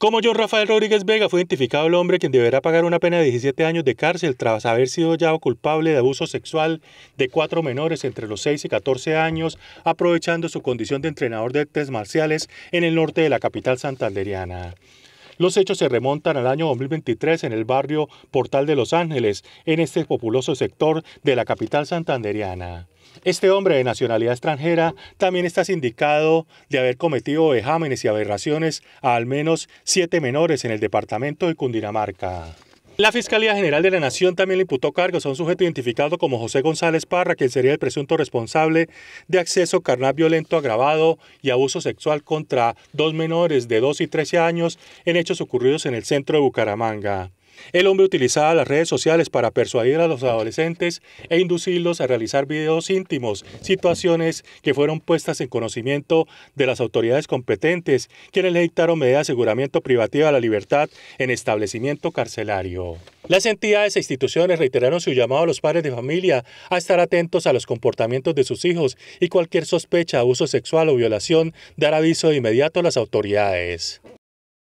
Como John Rafael Rodríguez Vega fue identificado el hombre quien deberá pagar una pena de 17 años de cárcel tras haber sido hallado culpable de abuso sexual de cuatro menores entre los 6 y 14 años, aprovechando su condición de entrenador de artes marciales en el norte de la capital santanderiana. Los hechos se remontan al año 2023 en el barrio Portal de Los Ángeles, en este populoso sector de la capital santanderiana. Este hombre de nacionalidad extranjera también está sindicado de haber cometido vejámenes y aberraciones a al menos siete menores en el departamento de Cundinamarca. La Fiscalía General de la Nación también le imputó cargos a un sujeto identificado como José González Parra, quien sería el presunto responsable de acceso carnal violento agravado y abuso sexual contra dos menores de 2 y 13 años en hechos ocurridos en el centro de Bucaramanga. El hombre utilizaba las redes sociales para persuadir a los adolescentes e inducirlos a realizar videos íntimos, situaciones que fueron puestas en conocimiento de las autoridades competentes, quienes le dictaron medidas de aseguramiento privativa a la libertad en establecimiento carcelario. Las entidades e instituciones reiteraron su llamado a los padres de familia a estar atentos a los comportamientos de sus hijos y cualquier sospecha, abuso sexual o violación, dar aviso de inmediato a las autoridades.